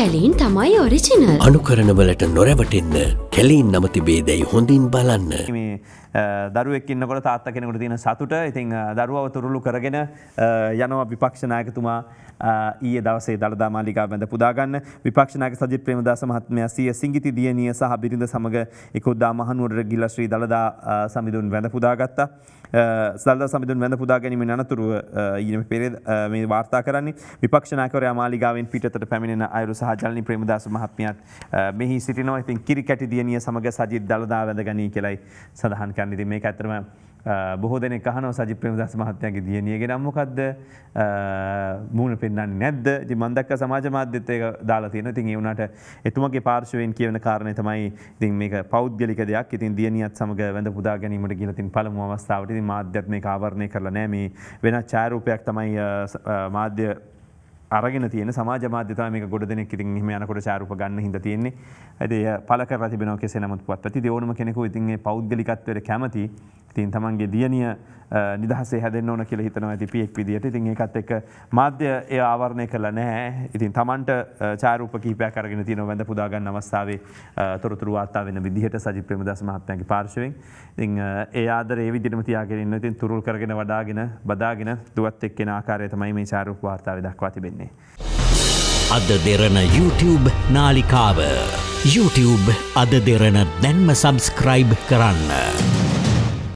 කැලින් තමයි ඔරිජිනල් අනුකරණවලට නොරැවටෙන්න කෙලින් නමතිබේ දැයි හොඳින් බලන්න. දරුවෙක් ඉන්නකොට තාත්ත කෙනෙකුට තියෙන සතුට ඉතින් දරුවව තුරුළු කරගෙන යනවා විපක්ෂනායකතුමා ඊය දවසේ දළදා මාලිකා බැඳ පුදාගන්න විපක්ෂනායක සජිත් ප්‍රේමදාස මහත්මයා සිය සිංගිති දියණිය සහ බිරිඳ සමග එකොද්දා මහනුවරට ගිහිල්ලා ශ්‍රී දළදා සමිඳුන් වැඳ පුදාගත්තා. සල්ද සමිඳුන් වැඳ පුදා ගැනීම අනතුරුව ඊනම පෙරේ මේ වාර්තා කරන්නේ විපක්ෂනායකවරයා මාලිගාවෙන් පිටතට පැමිණෙන අයුරු සහ ජලනි ප්‍රේමදාස මහත්මියත් මෙහි සිටිනවා. ඉතින් කිරි කැටි දියණිය මිය සමඟ සජිත් දළදා වැදගනී කෙලයි සඳහන් කන්නති මේ ඇතරම බොහෝදන කහන සජි ප්‍රමදස් මහත්තයගේ දියනියගේ නම්මකක්ද මූුණ පෙන්න්න නැද්ද මන්දක්ක සමාජ මාධ්‍යතය දාලාතියන තින් ඒවුණට එතුමගේ පාර්ශවෙන් කියවන කාරණය තමයි ඉතින් මේ පෞද්ගලික දෙයක් ඉතින් දියනියත් සමඟ වැඳ පුදා ගැනීමට ගිලතින් පළමු අවස්ථාවට මාධ්‍යත්මය කාවරණය කරලා නෑ මේ වෙන චාරූපයක් තමයි මාධ්‍ය අරගෙන තියන සමාජ මාධ්‍යතම මේ ගොඩ දෙනෙක් ඉතින් එහෙම යනකොට චාරුප ගන්න හින්දා තියෙන්නේ. ඒත් ඒ පළ කරලා තිබෙනවා කෙසේ නමුත් පුවත්පත්. ඉතින් ඕනම කෙනෙකු ඉතින් ඒ පෞද්ගලිකත්වයට කැමති. ඉතින් තමන්ගේ දියණිය නිදහසේ හැදෙන් ඕන කියල හිතනවා ඇති පියෙක් විදිට ඉතින් එකත් එක මධ්‍ය ඒ ආවරණය කළ නෑ ඉතින් තමන්ට චාරූප කීපයක් කරගෙන තින වැඳ පුදාගන්න අවස්ථාවේ තොරතුරු වාර්තා වෙන විදිහට සජි ප්‍රම දස මහත්තයන්ගේ පාර්ශවෙන් ඉතින් ඒ ආදර ඒ විදිහටම තියාගෙන ඉතින් තුරුල් කරගෙන වඩාගෙන බදාගෙන දුවත් එක්කෙන ආකාරය තමයි මේ චාරූප වාර්තාව දක්වා තිබෙන්නේ. අද දෙරන YouTube නාලිකාව YouTube අද දෙරන දැන්ම සබස්ක්‍රයිබ් කරන්න.